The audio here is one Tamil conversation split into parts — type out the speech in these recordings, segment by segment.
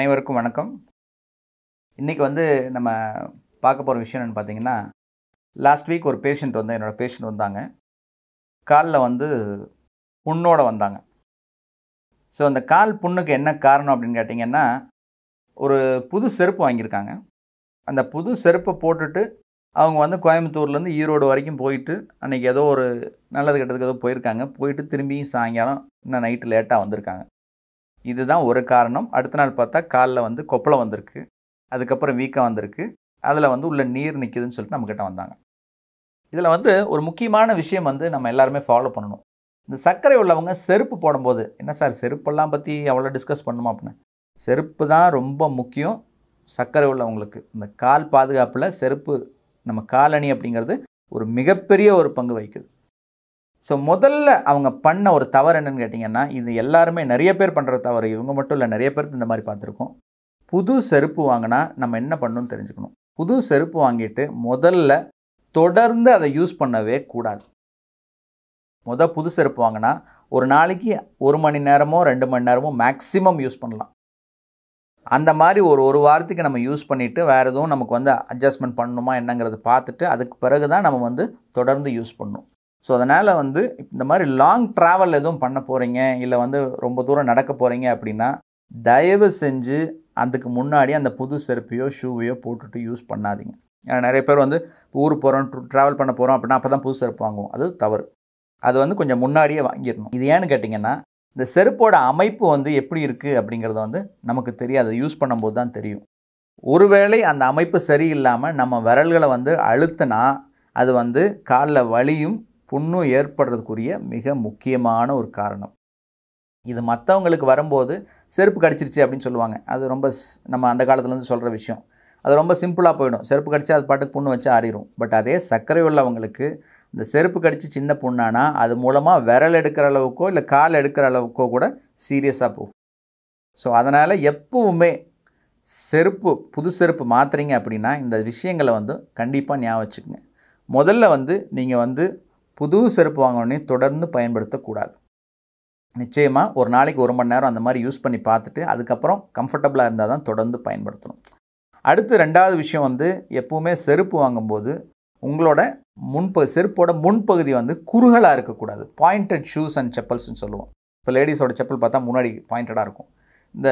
அனைவருக்கும் வணக்கம் இன்றைக்கி வந்து நம்ம பார்க்க போகிற விஷயம் என்னென்னு பார்த்தீங்கன்னா லாஸ்ட் வீக் ஒரு பேஷண்ட் வந்து என்னோடய பேஷண்ட் வந்தாங்க காலில் வந்து புண்ணோடு வந்தாங்க ஸோ அந்த கால் புண்ணுக்கு என்ன காரணம் அப்படின்னு கேட்டிங்கன்னா ஒரு புது செருப்பு வாங்கியிருக்காங்க அந்த புது செருப்பை போட்டுட்டு அவங்க வந்து கோயம்புத்தூர்லேருந்து ஈரோடு வரைக்கும் போயிட்டு அன்றைக்கி ஏதோ ஒரு நல்லது கெட்டதுக்கு ஏதோ போயிருக்காங்க போயிட்டு திரும்பியும் சாயங்காலம் இன்னும் நைட்டு லேட்டாக வந்திருக்காங்க இதுதான் ஒரு காரணம் அடுத்த நாள் பார்த்தா காலில் வந்து கொப்பளம் வந்திருக்கு அதுக்கப்புறம் வீக்கம் வந்திருக்கு அதில் வந்து உள்ள நீர் நிற்கிதுன்னு சொல்லிட்டு நம்மக்கிட்ட வந்தாங்க இதில் வந்து ஒரு முக்கியமான விஷயம் வந்து நம்ம எல்லாருமே ஃபாலோ பண்ணணும் இந்த சர்க்கரை உள்ளவங்க செருப்பு போடும்போது என்ன சார் செருப்பெல்லாம் பற்றி அவ்வளோ டிஸ்கஸ் பண்ணுமா அப்படின்னு செருப்பு தான் ரொம்ப முக்கியம் சர்க்கரை உள்ளவங்களுக்கு இந்த கால் பாதுகாப்பில் செருப்பு நம்ம காலணி அப்படிங்கிறது ஒரு மிகப்பெரிய ஒரு பங்கு வகிக்குது ஸோ முதல்ல அவங்க பண்ண ஒரு தவறு என்னென்னு கேட்டிங்கன்னா இது எல்லாருமே நிறைய பேர் பண்ணுற தவறு இவங்க மட்டும் இல்லை நிறைய பேர் இந்த மாதிரி பார்த்துருக்கோம் புது செருப்பு வாங்கினா நம்ம என்ன பண்ணணும்னு தெரிஞ்சுக்கணும் புது செருப்பு வாங்கிட்டு முதல்ல தொடர்ந்து அதை யூஸ் பண்ணவே கூடாது முத புது செருப்பு வாங்கினா ஒரு நாளைக்கு ஒரு மணி நேரமோ ரெண்டு மணி நேரமோ மேக்ஸிமம் யூஸ் பண்ணலாம் அந்த மாதிரி ஒரு ஒரு வாரத்துக்கு நம்ம யூஸ் பண்ணிவிட்டு வேறு எதுவும் நமக்கு வந்து அட்ஜஸ்ட்மெண்ட் பண்ணணுமா என்னங்கிறத பார்த்துட்டு அதுக்கு பிறகு தான் நம்ம வந்து தொடர்ந்து யூஸ் பண்ணணும் ஸோ அதனால் வந்து இந்த மாதிரி லாங் ட்ராவல் எதுவும் பண்ண போகிறீங்க இல்லை வந்து ரொம்ப தூரம் நடக்க போகிறீங்க அப்படின்னா தயவு செஞ்சு அதுக்கு முன்னாடி அந்த புது செருப்பையோ ஷூவையோ போட்டுட்டு யூஸ் பண்ணாதீங்க ஏன்னா நிறைய பேர் வந்து ஊர் போகிறோம் ட்ராவல் பண்ண போகிறோம் அப்படின்னா அப்போ தான் புது செருப்பு வாங்குவோம் அது தவறு அது வந்து கொஞ்சம் முன்னாடியே வாங்கிடணும் இது ஏன்னு கேட்டிங்கன்னா இந்த செருப்போட அமைப்பு வந்து எப்படி இருக்குது அப்படிங்கிறத வந்து நமக்கு தெரியாது யூஸ் பண்ணும்போது தான் தெரியும் ஒருவேளை அந்த அமைப்பு சரியில்லாமல் நம்ம விரல்களை வந்து அழுத்தினா அது வந்து காலில் வலியும் புண்ணும் ஏற்படுறதுக்குரிய மிக முக்கியமான ஒரு காரணம் இது மற்றவங்களுக்கு வரும்போது செருப்பு கடிச்சிருச்சு அப்படின்னு சொல்லுவாங்க அது ரொம்ப நம்ம அந்த காலத்துலேருந்து சொல்கிற விஷயம் அது ரொம்ப சிம்பிளாக போயிடும் செருப்பு கடிச்சா அது பாட்டுக்கு புண்ணு வச்சு ஆறிடும் பட் அதே சர்க்கரை உள்ளவங்களுக்கு இந்த செருப்பு கடித்து சின்ன புண்ணானா அது மூலமாக விரல் எடுக்கிற அளவுக்கோ இல்லை கால் எடுக்கிற அளவுக்கோ கூட சீரியஸாக போகும் ஸோ அதனால் எப்போவுமே செருப்பு புது செருப்பு மாத்துறீங்க அப்படின்னா இந்த விஷயங்களை வந்து கண்டிப்பாக ஞாபகம் வச்சுக்கோங்க முதல்ல வந்து நீங்கள் வந்து புது செருப்பு வாங்கினே தொடர்ந்து பயன்படுத்தக்கூடாது நிச்சயமாக ஒரு நாளைக்கு ஒரு மணி நேரம் அந்த மாதிரி யூஸ் பண்ணி பார்த்துட்டு அதுக்கப்புறம் கம்ஃபர்டபுளாக இருந்தால் தான் தொடர்ந்து பயன்படுத்தணும் அடுத்து ரெண்டாவது விஷயம் வந்து எப்போவுமே செருப்பு வாங்கும்போது உங்களோட முன்ப செருப்போட முன்பகுதி வந்து குறுகலாக இருக்கக்கூடாது பாயிண்டட் ஷூஸ் அண்ட் செப்பல்ஸ்னு சொல்லுவோம் இப்போ லேடிஸோட செப்பல் பார்த்தா முன்னாடி பாயிண்டடாக இருக்கும் இந்த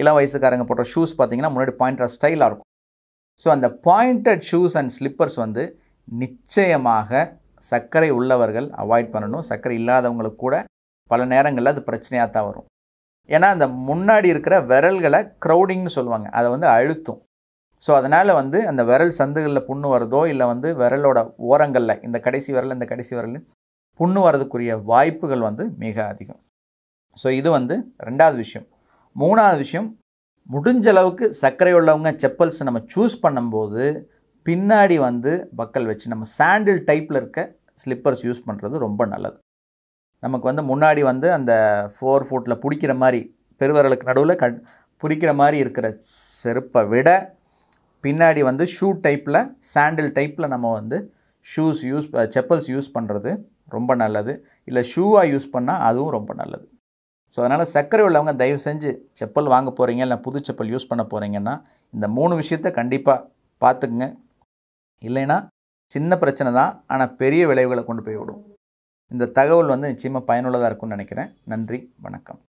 இளம் வயசுக்காரங்க போடுற ஷூஸ் பார்த்திங்கன்னா முன்னாடி பாயிண்டடாக ஸ்டைலாக இருக்கும் ஸோ அந்த பாயிண்டட் ஷூஸ் அண்ட் ஸ்லிப்பர்ஸ் வந்து நிச்சயமாக சர்க்கரை உள்ளவர்கள் அவாய்ட் பண்ணணும் சர்க்கரை இல்லாதவங்களுக்கு கூட பல நேரங்களில் அது பிரச்சனையாக தான் வரும் ஏன்னா அந்த முன்னாடி இருக்கிற விரல்களை க்ரௌடிங்னு சொல்லுவாங்க அதை வந்து அழுத்தும் ஸோ அதனால் வந்து அந்த விரல் சந்துகளில் புண்ணு வருதோ இல்லை வந்து விரலோட ஓரங்களில் இந்த கடைசி விரல் இந்த கடைசி விரல் புண்ணு வரதுக்குரிய வாய்ப்புகள் வந்து மிக அதிகம் ஸோ இது வந்து ரெண்டாவது விஷயம் மூணாவது விஷயம் முடிஞ்ச அளவுக்கு சர்க்கரை உள்ளவங்க செப்பல்ஸ் நம்ம சூஸ் பண்ணும்போது பின்னாடி வந்து பக்கல் வச்சு நம்ம சாண்டில் டைப்பில் இருக்க ஸ்லிப்பர்ஸ் யூஸ் பண்ணுறது ரொம்ப நல்லது நமக்கு வந்து முன்னாடி வந்து அந்த ஃபோர் ஃபுட்டில் பிடிக்கிற மாதிரி பெருவரலுக்கு நடுவில் க பிடிக்கிற மாதிரி இருக்கிற செருப்பை விட பின்னாடி வந்து ஷூ டைப்பில் சாண்டில் டைப்பில் நம்ம வந்து ஷூஸ் யூஸ் செப்பல்ஸ் யூஸ் பண்ணுறது ரொம்ப நல்லது இல்லை ஷூவாக யூஸ் பண்ணால் அதுவும் ரொம்ப நல்லது ஸோ அதனால் சர்க்கரை உள்ளவங்க தயவு செஞ்சு செப்பல் வாங்க போகிறீங்க இல்லை புது செப்பல் யூஸ் பண்ண போகிறீங்கன்னா இந்த மூணு விஷயத்த கண்டிப்பாக பார்த்துக்குங்க இல்லைன்னா சின்ன பிரச்சனை தான் ஆனால் பெரிய விளைவுகளை கொண்டு போய் விடும் இந்த தகவல் வந்து நிச்சயமாக பயனுள்ளதாக இருக்கும்னு நினைக்கிறேன் நன்றி வணக்கம்